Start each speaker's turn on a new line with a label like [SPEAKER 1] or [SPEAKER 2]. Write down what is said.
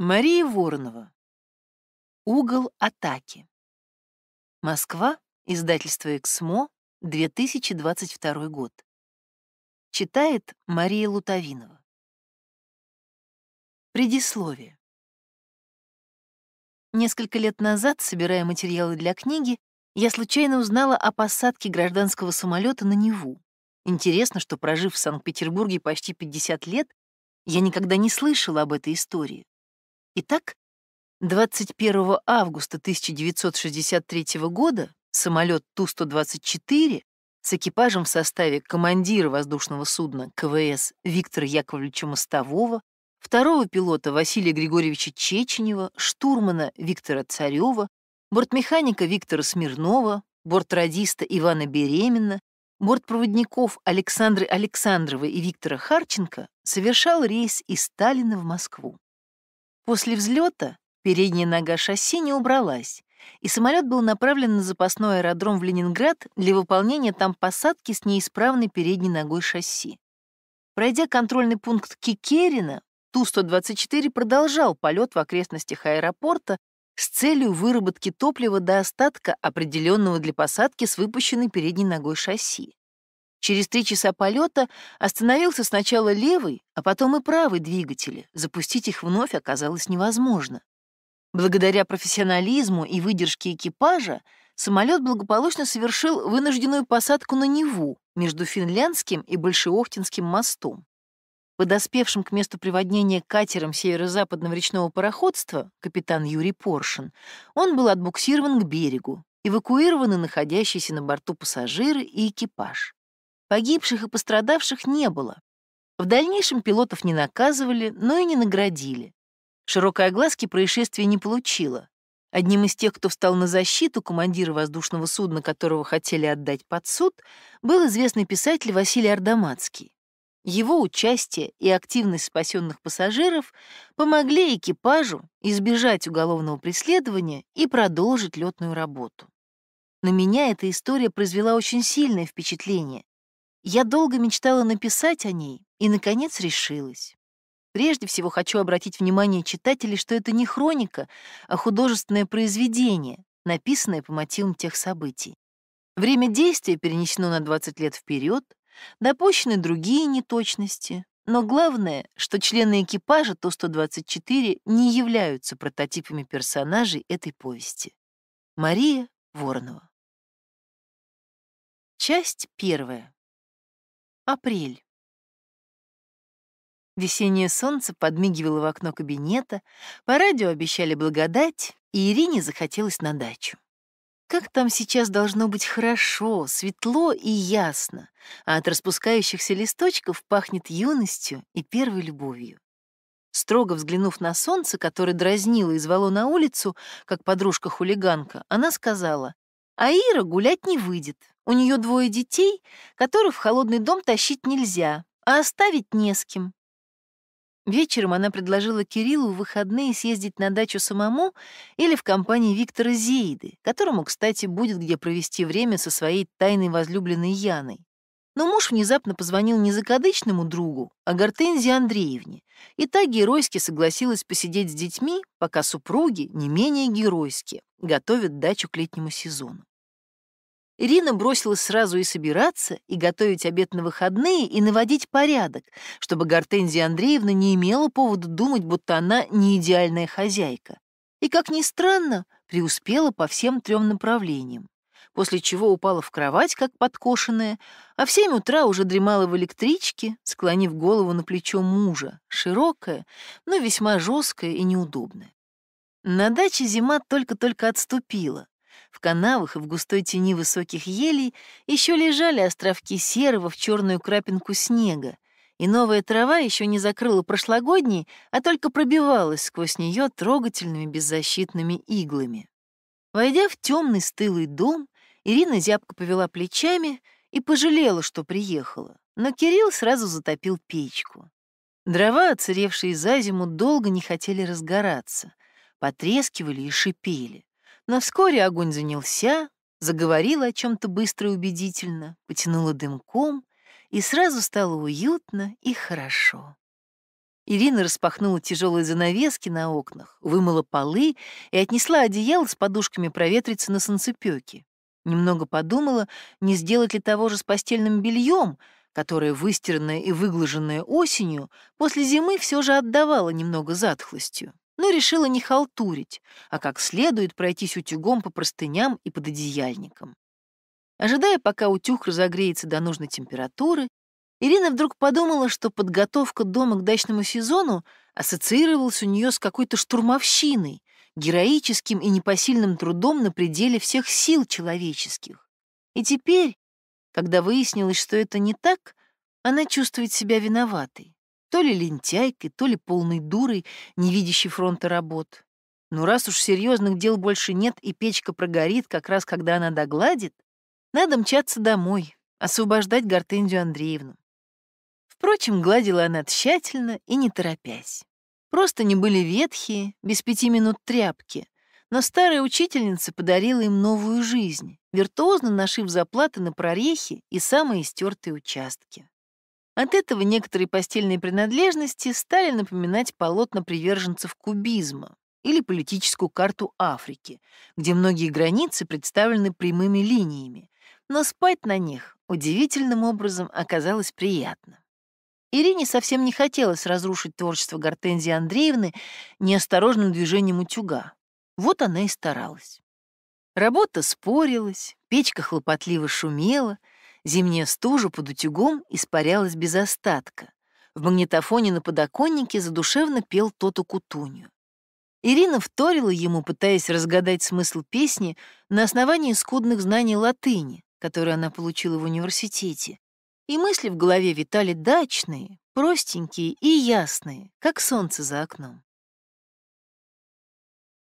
[SPEAKER 1] Мария Воронова. Угол атаки. Москва. Издательство «Эксмо», 2022 год. Читает Мария Лутовинова. Предисловие. Несколько лет назад, собирая материалы для книги, я случайно узнала о посадке гражданского самолета на Неву. Интересно, что, прожив в Санкт-Петербурге почти 50 лет, я никогда не слышала об этой истории. Итак, 21 августа 1963 года самолет Ту-124 с экипажем в составе командира воздушного судна КВС Виктора Яковлевича Мостового, второго пилота Василия Григорьевича Чеченева, штурмана Виктора Царева, бортмеханика Виктора Смирнова, бортрадиста Ивана Беремина, бортпроводников Александры Александровой и Виктора Харченко совершал рейс из Сталина в Москву. После взлета передняя нога шасси не убралась, и самолет был направлен на запасной аэродром в Ленинград для выполнения там посадки с неисправной передней ногой шасси. Пройдя контрольный пункт Кикерина, Ту-124 продолжал полет в окрестностях аэропорта с целью выработки топлива до остатка, определенного для посадки с выпущенной передней ногой шасси. Через три часа полета остановился сначала левый, а потом и правый двигатели. Запустить их вновь оказалось невозможно. Благодаря профессионализму и выдержке экипажа самолет благополучно совершил вынужденную посадку на Неву между Финляндским и Большеохтинским мостом. Подоспевшим к месту приводнения катером северо-западного речного пароходства капитан Юрий Поршин, он был отбуксирован к берегу, эвакуированы находящиеся на борту пассажиры и экипаж. Погибших и пострадавших не было. В дальнейшем пилотов не наказывали, но и не наградили. Широкой огласки происшествие не получило. Одним из тех, кто встал на защиту командира воздушного судна, которого хотели отдать под суд, был известный писатель Василий Ардамацкий. Его участие и активность спасенных пассажиров помогли экипажу избежать уголовного преследования и продолжить летную работу. На меня эта история произвела очень сильное впечатление, я долго мечтала написать о ней и, наконец, решилась. Прежде всего хочу обратить внимание читателей, что это не хроника, а художественное произведение, написанное по мотивам тех событий. Время действия перенесено на 20 лет вперед, допущены другие неточности, но главное, что члены экипажа то 124 не являются прототипами персонажей этой повести. Мария Воронова. Часть первая. Апрель. Весеннее солнце подмигивало в окно кабинета, по радио обещали благодать, и Ирине захотелось на дачу. Как там сейчас должно быть хорошо, светло и ясно, а от распускающихся листочков пахнет юностью и первой любовью. Строго взглянув на солнце, которое дразнило и звало на улицу, как подружка-хулиганка, она сказала, «А Ира гулять не выйдет, у нее двое детей, которых в холодный дом тащить нельзя, а оставить не с кем. Вечером она предложила Кириллу в выходные съездить на дачу самому или в компании Виктора Зеиды, которому, кстати, будет где провести время со своей тайной возлюбленной Яной. Но муж внезапно позвонил не закадычному другу, а Гортензии Андреевне, и та геройски согласилась посидеть с детьми, пока супруги, не менее геройски, готовят дачу к летнему сезону. Ирина бросилась сразу и собираться, и готовить обед на выходные, и наводить порядок, чтобы Гортензия Андреевна не имела повода думать, будто она не идеальная хозяйка. И, как ни странно, преуспела по всем трем направлениям, после чего упала в кровать, как подкошенная, а в семь утра уже дремала в электричке, склонив голову на плечо мужа, широкая, но весьма жесткая и неудобная. На даче зима только-только отступила, в канавах и в густой тени высоких елей еще лежали островки серого в черную крапинку снега, и новая трава еще не закрыла прошлогодней, а только пробивалась сквозь нее трогательными беззащитными иглами. Войдя в темный стылый дом, Ирина зябко повела плечами и пожалела, что приехала, но Кирилл сразу затопил печку. Дрова, оцаревшие за зиму, долго не хотели разгораться, потрескивали и шипели. Но вскоре огонь занялся, заговорила о чем-то быстро и убедительно, потянула дымком, и сразу стало уютно и хорошо. Ирина распахнула тяжелые занавески на окнах, вымыла полы и отнесла одеяло с подушками проветриться на санцепёке. Немного подумала, не сделать ли того же с постельным бельем, которое, выстиранное и выглаженное осенью, после зимы все же отдавало немного затхлостью но решила не халтурить, а как следует пройтись утюгом по простыням и под одеяльником. Ожидая, пока утюг разогреется до нужной температуры, Ирина вдруг подумала, что подготовка дома к дачному сезону ассоциировалась у нее с какой-то штурмовщиной, героическим и непосильным трудом на пределе всех сил человеческих. И теперь, когда выяснилось, что это не так, она чувствует себя виноватой. То ли лентяйкой, то ли полной дурой, не видящей фронта работ. Но раз уж серьезных дел больше нет и печка прогорит как раз, когда она догладит, надо мчаться домой, освобождать Гортензию Андреевну. Впрочем, гладила она тщательно и не торопясь. Просто не были ветхие, без пяти минут тряпки, но старая учительница подарила им новую жизнь, виртуозно нашив заплаты на прорехи и самые стертые участки. От этого некоторые постельные принадлежности стали напоминать полотна приверженцев кубизма или политическую карту Африки, где многие границы представлены прямыми линиями, но спать на них удивительным образом оказалось приятно. Ирине совсем не хотелось разрушить творчество Гортензии Андреевны неосторожным движением утюга. Вот она и старалась. Работа спорилась, печка хлопотливо шумела — Зимняя стужа под утюгом испарялась без остатка. В магнитофоне на подоконнике задушевно пел Тоту Кутунью. Ирина вторила ему, пытаясь разгадать смысл песни на основании скудных знаний латыни, которые она получила в университете. И мысли в голове витали дачные, простенькие и ясные, как солнце за окном.